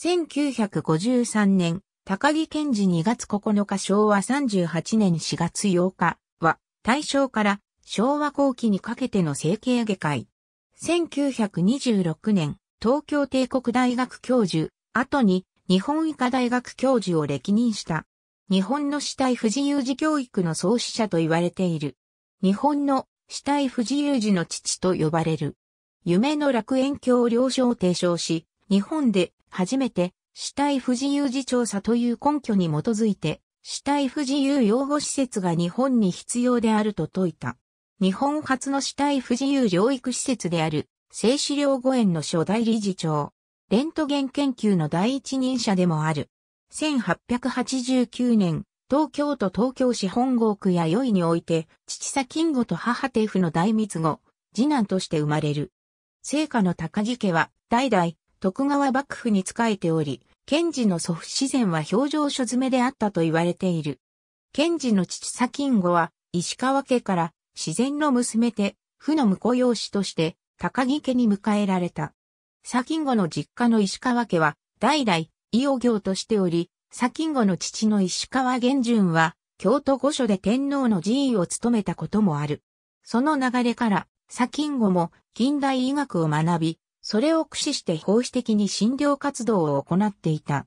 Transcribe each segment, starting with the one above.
1953年、高木健治2月9日昭和38年4月8日は、大正から昭和後期にかけての整形外科医。1926年、東京帝国大学教授、後に日本医科大学教授を歴任した。日本の死体不自由児教育の創始者と言われている。日本の死体不自由児の父と呼ばれる。夢の楽園教療所を提唱し、日本で初めて、死体不自由時調査という根拠に基づいて、死体不自由養護施設が日本に必要であると説いた。日本初の死体不自由療育施設である、静止療護園の初代理事長、レントゲン研究の第一人者でもある。1889年、東京都東京市本郷区やいにおいて、父さ金吾と母テフの大密後、次男として生まれる。聖火の高木家は、代々、徳川幕府に仕えており、賢治の祖父自然は表情書詰めであったと言われている。賢治の父左金吾は、石川家から自然の娘で、負の婿養子として、高木家に迎えられた。左金吾の実家の石川家は、代々、伊予行としており、左金吾の父の石川玄淳は、京都御所で天皇の寺院を務めたこともある。その流れから、左金吾も近代医学を学び、それを駆使して法師的に診療活動を行っていた。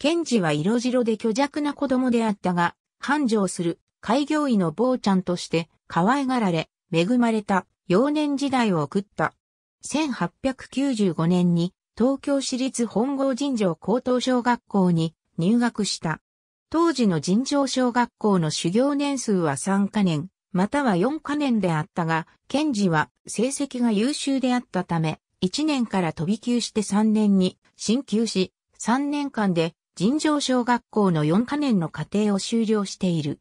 ケンジは色白で虚弱な子供であったが、繁盛する開業医の坊ちゃんとして可愛がられ、恵まれた幼年時代を送った。1895年に東京市立本郷尋常高等小学校に入学した。当時の尋常小学校の修行年数は3カ年、または4カ年であったが、ケンジは成績が優秀であったため、1年から飛び級して3年に進級し、3年間で尋常小学校の4カ年の課程を修了している。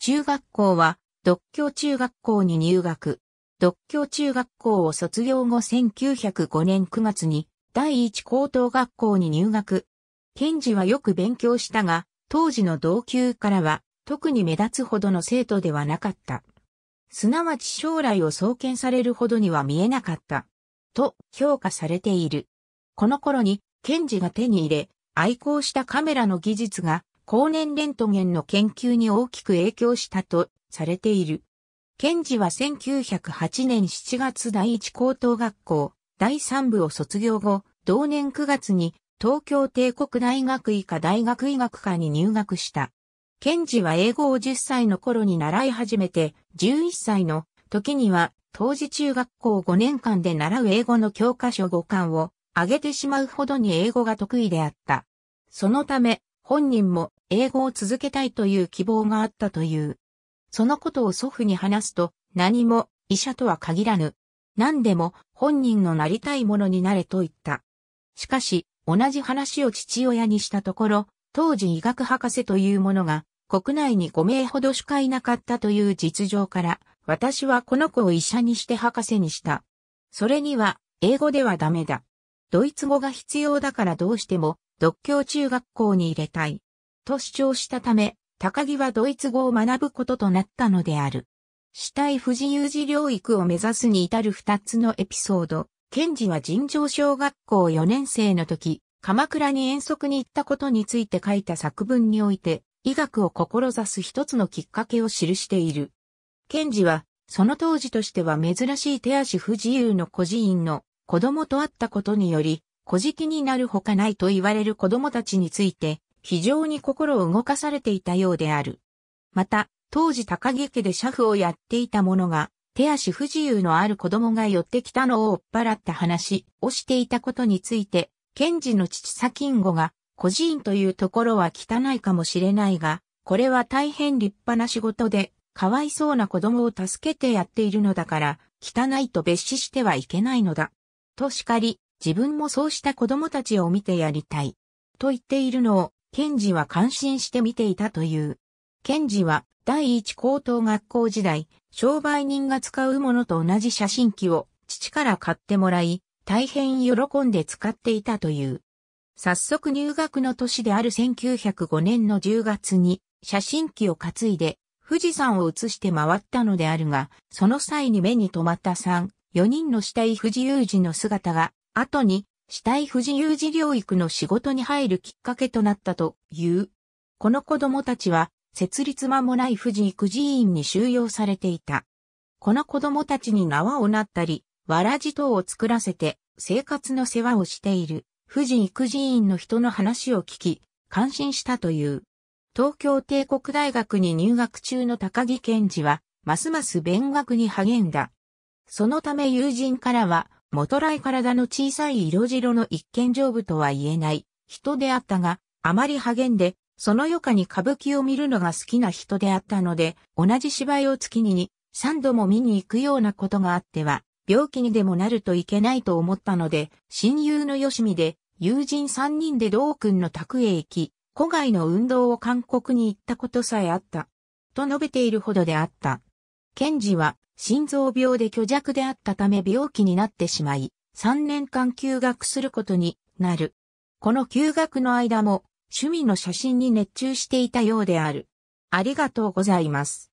中学校は、独協中学校に入学。独協中学校を卒業後1905年9月に第一高等学校に入学。検事はよく勉強したが、当時の同級からは特に目立つほどの生徒ではなかった。すなわち将来を創建されるほどには見えなかった。と評価されている。この頃に、ケンジが手に入れ、愛好したカメラの技術が、高年レントゲンの研究に大きく影響したとされている。ケンジは1908年7月第一高等学校第三部を卒業後、同年9月に東京帝国大学医科大学医学科に入学した。ケンジは英語を10歳の頃に習い始めて、11歳の時には、当時中学校5年間で習う英語の教科書5巻を上げてしまうほどに英語が得意であった。そのため、本人も英語を続けたいという希望があったという。そのことを祖父に話すと、何も医者とは限らぬ。何でも本人のなりたいものになれと言った。しかし、同じ話を父親にしたところ、当時医学博士というものが国内に5名ほどしかいなかったという実情から、私はこの子を医者にして博士にした。それには、英語ではダメだ。ドイツ語が必要だからどうしても、独協中学校に入れたい。と主張したため、高木はドイツ語を学ぶこととなったのである。死体不自由児療育を目指すに至る二つのエピソード。ケンジは尋常小学校4年生の時、鎌倉に遠足に行ったことについて書いた作文において、医学を志す一つのきっかけを記している。賢治は、その当時としては珍しい手足不自由の孤児院の子供と会ったことにより、小期になるほかないと言われる子供たちについて、非常に心を動かされていたようである。また、当時高木家で車夫をやっていた者が、手足不自由のある子供が寄ってきたのを追っ払った話をしていたことについて、賢治の父サキンゴが、孤児院というところは汚いかもしれないが、これは大変立派な仕事で、かわいそうな子供を助けてやっているのだから、汚いと別視してはいけないのだ。と叱り、自分もそうした子供たちを見てやりたい。と言っているのを、ケンジは感心して見ていたという。ケンジは、第一高等学校時代、商売人が使うものと同じ写真機を父から買ってもらい、大変喜んで使っていたという。早速入学の年である1905年の10月に写真機を担いで富士山を移して回ったのであるが、その際に目に留まった3、4人の死体富士有事の姿が、後に死体富士有事療育の仕事に入るきっかけとなったという。この子供たちは、設立間もない富士育児院に収容されていた。この子供たちに縄をなったり、わらじ等を作らせて生活の世話をしている富士育児院の人の話を聞き、感心したという。東京帝国大学に入学中の高木健二は、ますます勉学に励んだ。そのため友人からは、元来体の小さい色白の一見丈夫とは言えない人であったが、あまり励んで、その余暇に歌舞伎を見るのが好きな人であったので、同じ芝居を月にに三度も見に行くようなことがあっては、病気にでもなるといけないと思ったので、親友のよしみで、友人三人で道君の宅へ行き、古外の運動を韓国に行ったことさえあった。と述べているほどであった。ケンジは心臓病で虚弱であったため病気になってしまい、3年間休学することになる。この休学の間も趣味の写真に熱中していたようである。ありがとうございます。